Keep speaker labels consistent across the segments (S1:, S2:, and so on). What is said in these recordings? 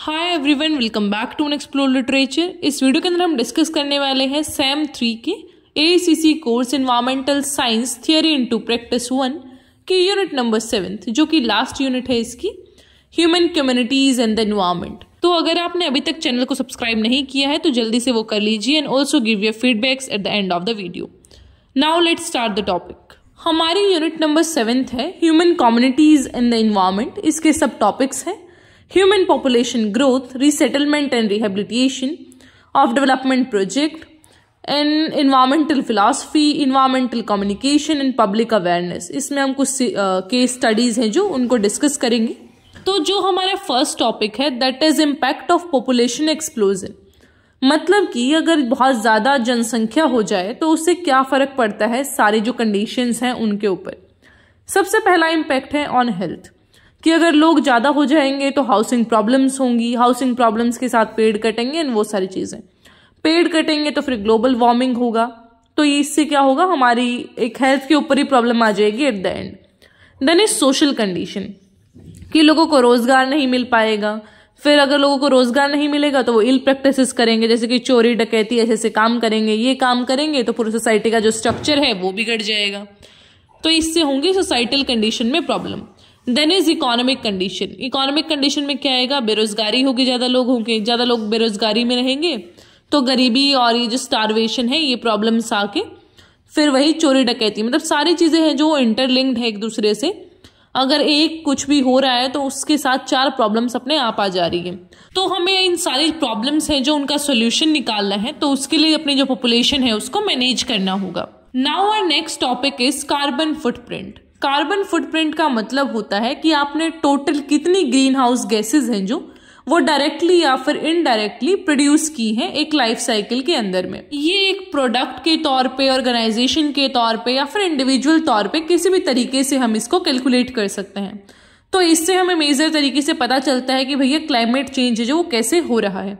S1: Hi everyone welcome back to N explore literature इस वीडियो के अंदर हम डिस्कस करने वाले हैं सैम थ्री के a course environmental science theory into practice one की यूनिट नंबर सेवेंथ जो कि लास्ट यूनिट है इसकी human communities and the environment तो अगर आपने अभी तक चैनल को सब्सक्राइब नहीं किया है तो जल्दी से वो कर लीजिए and also give your feedbacks at the end of the video now let start the topic हमारी यूनिट नंबर सेवेंथ है human communities and the environment इसके सब टॉपिक्स हैं human population growth, resettlement and rehabilitation of development project, and environmental philosophy, environmental communication and public awareness. isme hum kuch case studies hain jo unko discuss karenge तो जो हमारा first topic है that is impact of population explosion मतलब कि अगर बहुत ज़्यादा जनसंख्या हो जाए तो उससे क्या फ़र्क पड़ता है सारे जो कंडीशंस हैं उनके ऊपर सबसे पहला इम्पैक्ट है ऑन हेल्थ कि अगर लोग ज़्यादा हो जाएंगे तो हाउसिंग प्रॉब्लम्स होंगी हाउसिंग प्रॉब्लम्स के साथ पेड़ कटेंगे एंड वो सारी चीज़ें पेड़ कटेंगे तो फिर ग्लोबल वार्मिंग होगा तो ये इससे क्या होगा हमारी एक हेल्थ के ऊपर ही प्रॉब्लम आ जाएगी at the end then is social condition कि लोगों को रोज़गार नहीं मिल पाएगा फिर अगर लोगों को रोज़गार नहीं मिलेगा तो वो इल प्रैक्टिस करेंगे जैसे कि चोरी डकैती ऐसे ऐसे काम करेंगे ये काम करेंगे तो पूरी सोसाइटी का जो स्ट्रक्चर है वो बिगड़ जाएगा तो इससे होंगे सोसाइटल कंडीशन में problem then is economic condition economic condition में क्या आएगा बेरोजगारी होगी ज़्यादा लोग होंगे ज़्यादा लोग बेरोजगारी में रहेंगे तो गरीबी और ये जो स्टारवेशन है ये प्रॉब्लम्स आके फिर वही चोरी डकैती मतलब सारी चीज़ें हैं जो इंटरलिंक्ड है एक दूसरे से अगर एक कुछ भी हो रहा है तो उसके साथ चार प्रॉब्लम्स अपने आप आ जा रही है तो हमें इन सारी प्रॉब्लम्स हैं जो उनका सोल्यूशन निकालना है तो उसके लिए अपनी जो पॉपुलेशन है उसको मैनेज करना होगा now our next topic is carbon footprint carbon footprint का मतलब होता है कि आपने टोटल कितनी ग्रीन हाउस गैसेज हैं जो वो डायरेक्टली या फिर इनडायरेक्टली प्रोड्यूस की हैं एक लाइफ साइकिल के अंदर में ये एक प्रोडक्ट के तौर पे ऑर्गेनाइजेशन के तौर पे या फिर इंडिविजुअल तौर पे किसी भी तरीके से हम इसको कैलकुलेट कर सकते हैं तो इससे हमें मेजर तरीके से पता चलता है कि भैया क्लाइमेट चेंज है जो वो कैसे हो रहा है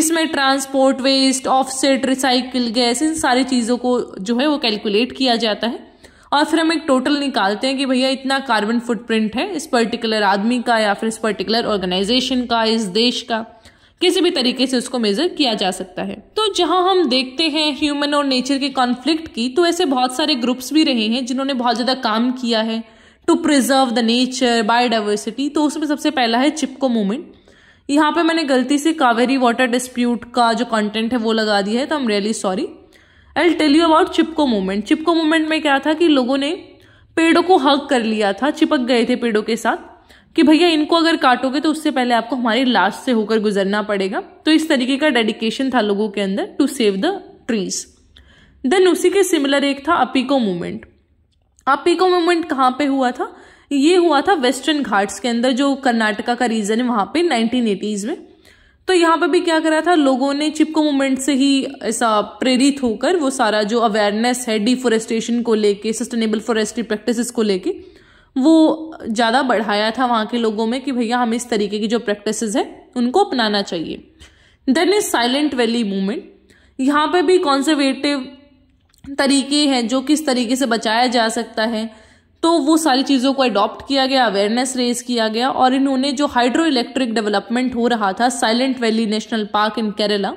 S1: इसमें transport waste offset recycle gas इन सारी चीज़ों को जो है वो कैलकुलेट किया जाता है और फिर हम एक टोटल निकालते हैं कि भैया इतना कार्बन फुटप्रिंट है इस पर्टिकुलर आदमी का या फिर इस पर्टिकुलर ऑर्गेनाइजेशन का इस देश का किसी भी तरीके से उसको मेजर किया जा सकता है तो जहां हम देखते हैं ह्यूमन और नेचर के कॉन्फ्लिक्ट की तो ऐसे बहुत सारे ग्रुप्स भी रहे हैं जिन्होंने बहुत ज़्यादा काम किया है to preserve the nature biodiversity तो उसमें सबसे पहला है चिपको मूवमेंट यहाँ पे मैंने गलती से कावेरी वाटर डिस्प्यूट का जो कंटेंट है वो लगा दिया है तो I am really sorry I tell you about Chipko movement Chipko movement में क्या था कि लोगों ने पेड़ों को हक कर लिया था चिपक गए थे पेड़ों के साथ कि भैया इनको अगर काटोगे तो उससे पहले आपको हमारी लाश से होकर गुजरना पड़ेगा तो इस तरीके का डेडिकेशन था लोगों के अंदर to save the trees then उसी के सिमिलर एक था अपीको मूवमेंट अपीको मूवमेंट कहाँ पे हुआ था ये हुआ था वेस्टर्न घाट्स के अंदर जो कर्नाटका का रीजन है वहां पे नाइनटीन में तो यहाँ पे भी क्या करा था लोगों ने चिपको मूवमेंट से ही ऐसा प्रेरित होकर वो सारा जो अवेयरनेस है डिफोरेस्टेशन को लेके सस्टेनेबल फॉरेस्ट्री प्रैक्टिसेस को लेके वो ज़्यादा बढ़ाया था वहाँ के लोगों में कि भैया हमें इस तरीके की जो प्रैक्टिसेस है उनको अपनाना चाहिए then is Silent Valley movement यहाँ पे भी कॉन्जर्वेटिव तरीके हैं जो किस तरीके से बचाया जा सकता है तो वो सारी चीज़ों को अडॉप्ट किया गया अवेयरनेस रेज किया गया और इन्होंने जो हाइड्रो इलेक्ट्रिक डेवलपमेंट हो रहा था Silent Valley National Park in Kerala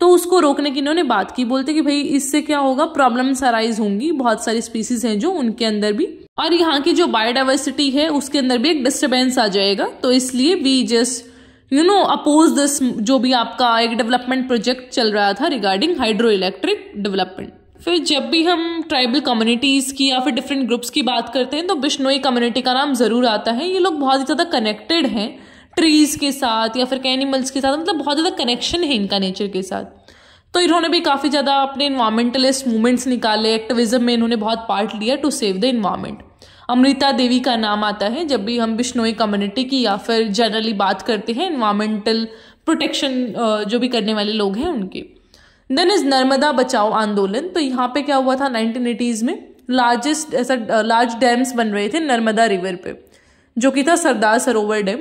S1: तो उसको रोकने की इन्होंने बात की बोलते कि भाई इससे क्या होगा प्रॉब्लम्स अराइज होंगी बहुत सारी स्पीसीज हैं जो उनके अंदर भी और यहाँ की जो बायोडाइवर्सिटी है उसके अंदर भी एक डिस्टर्बेंस आ जाएगा तो इसलिए we just you know oppose this जो भी आपका एक डेवलपमेंट प्रोजेक्ट चल रहा था रिगार्डिंग हाइड्रो इलेक्ट्रिक डेवलपमेंट फिर जब भी हम ट्राइबल कम्युनिटीज़ की या फिर डिफरेंट ग्रुप्स की बात करते हैं तो बिश्नोई कम्युनिटी का नाम ज़रूर आता है ये लोग बहुत ही ज़्यादा कनेक्टेड हैं ट्रीज़ के साथ या फिर एनिमल्स के साथ मतलब बहुत ज़्यादा कनेक्शन है इनका नेचर के साथ तो इन्होंने भी काफ़ी ज़्यादा अपने इन्वामेंटलिस्ट मूवमेंट्स निकाले एक्टिविज़म में इन्होंने बहुत पार्ट लिया to save the environment Amrita Devi का नाम आता है जब भी हम बिश्नोई कम्युनिटी की या फिर जनरली बात करते हैं इन्वामेंटल प्रोटेक्शन जो भी करने वाले लोग हैं उनकी देन इज नर्मदा बचाओ आंदोलन तो यहाँ पे क्या हुआ था नाइनटीन एटीज में लार्जेस्ट ऐसा लार्ज डैम्स बन रहे थे नर्मदा रिवर पे जो कि था सरदार सरोवर डैम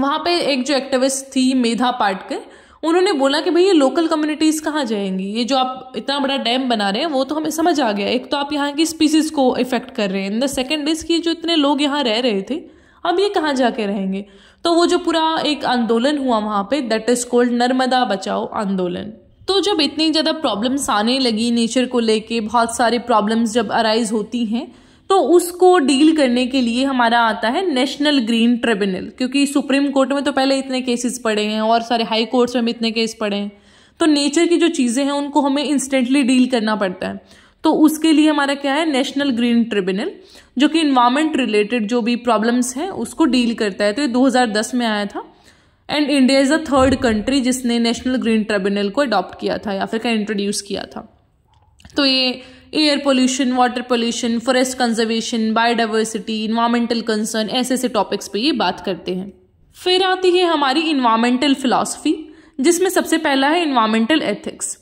S1: वहाँ पे एक जो एक्टिविस्ट थी मेधा पाटकर उन्होंने बोला कि भाई ये लोकल कम्युनिटीज़ कहाँ जाएंगी ये जो आप इतना बड़ा डैम बना रहे हैं वो तो हमें समझ आ गया एक तो आप यहाँ की स्पीसीज़ को इफेक्ट कर रहे हैं द सेकेंड इज़ कि जो इतने लोग यहाँ रह रहे थे अब ये कहाँ जाके रहेंगे तो वो जो पूरा एक आंदोलन हुआ वहाँ पे दैट इज़ कोल्ड नर्मदा बचाओ आंदोलन तो जब इतनी ज़्यादा प्रॉब्लम्स आने लगी नेचर को लेके बहुत सारे प्रॉब्लम्स जब अराइज होती हैं तो उसको डील करने के लिए हमारा आता है नेशनल ग्रीन ट्रिब्यूनल क्योंकि सुप्रीम कोर्ट में तो पहले इतने केसेस पड़े हैं और सारे हाई कोर्ट्स में भी इतने केस पड़े हैं तो नेचर की जो चीज़ें हैं उनको हमें इंस्टेंटली डील करना पड़ता है तो उसके लिए हमारा क्या है नेशनल ग्रीन ट्रिब्यूनल जो कि इन्वायरमेंट रिलेटेड जो भी प्रॉब्लम्स हैं उसको डील करता है तो ये 2010 में आया था and India is the third country जिसने नेशनल ग्रीन ट्रिब्यूनल को अडॉप्ट किया था या फिर क्या इंट्रोड्यूस किया था तो ये air pollution water pollution forest conservation biodiversity environmental concern ऐसे ऐसे टॉपिक्स पे ये बात करते हैं फिर आती है हमारी इन्वामेंटल फिलासफी जिसमें सबसे पहला है इन्वामेंटल एथिक्स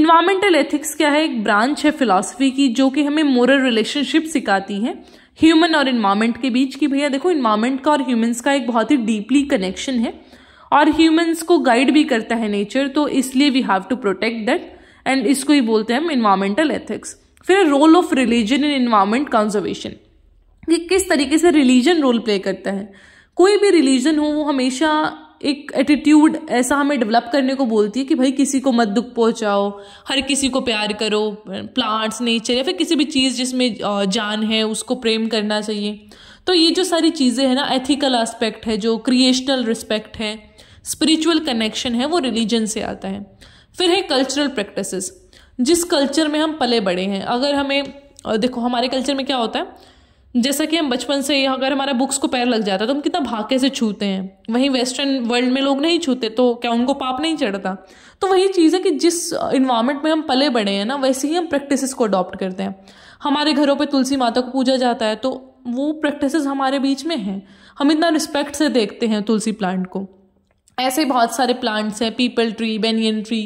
S1: इन्वामेंटल एथिक्स क्या है एक ब्रांच है फिलासफी की जो कि हमें मोरल रिलेशनशिप सिखाती है ह्यूमन और इन्वामेंट के बीच की भैया देखो इन्वामेंट का और ह्यूमंस का एक बहुत ही डीपली कनेक्शन है और ह्यूमंस को गाइड भी करता है नेचर तो इसलिए we have to protect that and इसको ही बोलते हैं हम इन्वायरमेंटल एथिक्स फिर role of religion in environment conservation कि किस तरीके से रिलीजन रोल प्ले करता है कोई भी रिलीजन हो वो हमेशा एक एटीट्यूड ऐसा हमें डेवलप करने को बोलती है कि भाई किसी को मत दुख पहुंचाओ हर किसी को प्यार करो प्लांट्स नेचर या फिर किसी भी चीज़ जिसमें जान है उसको प्रेम करना चाहिए तो ये जो सारी चीज़ें हैं ना एथिकल एस्पेक्ट है जो क्रिएशनल रिस्पेक्ट है स्पिरिचुअल कनेक्शन है वो रिलीजन से आता है फिर है कल्चरल प्रैक्टिसेस जिस कल्चर में हम पले बड़े हैं अगर हमें देखो हमारे कल्चर में क्या होता है जैसा कि हम बचपन से अगर हमारा बुक्स को पैर लग जाता है तो हम कितना भाके से छूते हैं वहीं वेस्टर्न वर्ल्ड में लोग नहीं छूते तो क्या उनको पाप नहीं चढ़ता तो वही चीज़ है कि जिस इन्वायरमेंट में हम पले बड़े हैं ना वैसे ही हम प्रैक्टिसेस को अडॉप्ट करते हैं हमारे घरों पे तुलसी माता को पूजा जाता है तो वो प्रैक्टिसेस हमारे बीच में हैं हम इतना रिस्पेक्ट से देखते हैं तुलसी प्लांट को ऐसे बहुत सारे प्लांट्स हैं पीपल ट्री बेनियन ट्री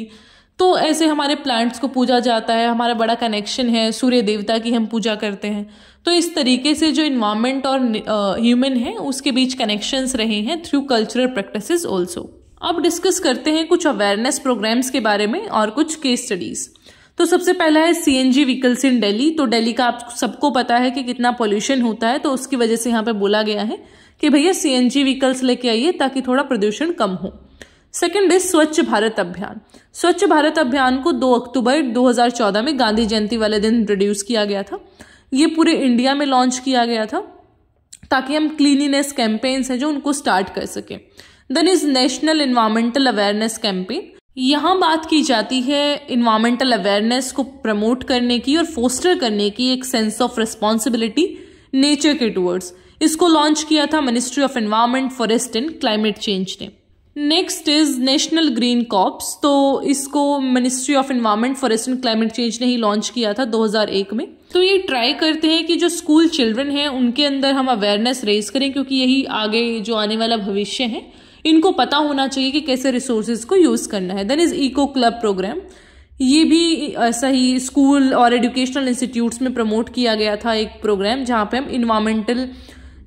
S1: तो ऐसे हमारे प्लांट्स को पूजा जाता है हमारा बड़ा कनेक्शन है सूर्य देवता की हम पूजा करते हैं तो इस तरीके से जो इन्वामेंट और ह्यूमन है उसके बीच कनेक्शंस रहे हैं थ्रू कल्चरल प्रैक्टिसेस ऑल्सो अब डिस्कस करते हैं कुछ अवेयरनेस प्रोग्राम्स के बारे में और कुछ केस स्टडीज़ तो सबसे पहला है C N G vehicles in daily तो डेली का आप सबको पता है कि कितना पॉल्यूशन होता है तो उसकी वजह से यहाँ पे बोला गया है कि भैया सी एन जी व्हीकल्स लेके आइए ताकि थोड़ा प्रदूषण कम हो सेकेंड इज स्वच्छ भारत अभियान स्वच्छ भारत अभियान को 2 अक्टूबर 2014 में गांधी जयंती वाले दिन इंट्रोड्यूस किया गया था ये पूरे इंडिया में लॉन्च किया गया था ताकि हम क्लीनिनेस कैंपेन्स हैं जो उनको स्टार्ट कर सकें then is national environmental awareness campaign यहाँ बात की जाती है इन्वामेंटल अवेयरनेस को प्रमोट करने की और फोस्टर करने की एक सेंस ऑफ रिस्पॉन्सिबिलिटी नेचर के टूवर्ड्स इसको लॉन्च किया था Ministry of Environment Forest and Climate Change ने next is National Green Corps तो इसको Ministry of Environment Forest and Climate Change ने ही लॉन्च किया था 2001 में तो ये ट्राई करते हैं कि जो स्कूल चिल्ड्रन हैं उनके अंदर हम अवेयरनेस रेज करें क्योंकि यही आगे जो आने वाला भविष्य है इनको पता होना चाहिए कि कैसे रिसोर्सेज को यूज़ करना है then is eco club programme ये भी ऐसा ही स्कूल और एजुकेशनल इंस्टीट्यूट्स में प्रमोट किया गया था एक प्रोग्राम जहाँ पे हम इन्वामेंटल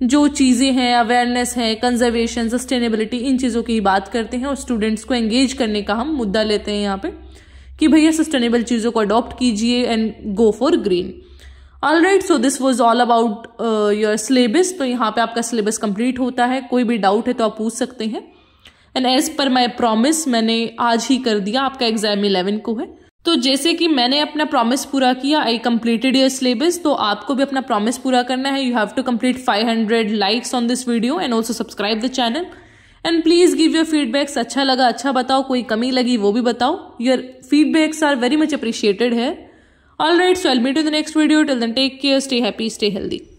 S1: जो चीज़ें हैं अवेयरनेस है कंजर्वेशन सस्टेनेबिलिटी इन चीज़ों की बात करते हैं और स्टूडेंट्स को एंगेज करने का हम मुद्दा लेते हैं यहाँ पे कि भैया सस्टेनेबल चीज़ों को अडॉप्ट कीजिए and go for green all right so this was all about your syllabus तो यहाँ पे आपका सिलेबस कंप्लीट होता है कोई भी डाउट है तो आप पूछ सकते हैं and as per my promise मैंने आज ही कर दिया आपका एग्जाम इलेवन को है तो जैसे कि मैंने अपना प्रॉमिस पूरा किया आई कम्प्लीटेड योर सिलेबस तो आपको भी अपना प्रॉमिस पूरा करना है you have to complete 500 likes on this video and also subscribe the channel and please give your feedbacks अच्छा लगा अच्छा बताओ कोई कमी लगी वो भी बताओ your feedbacks are very much appreciated है Alright, so I'll meet you in the next video. Till then, take care, stay happy, stay healthy.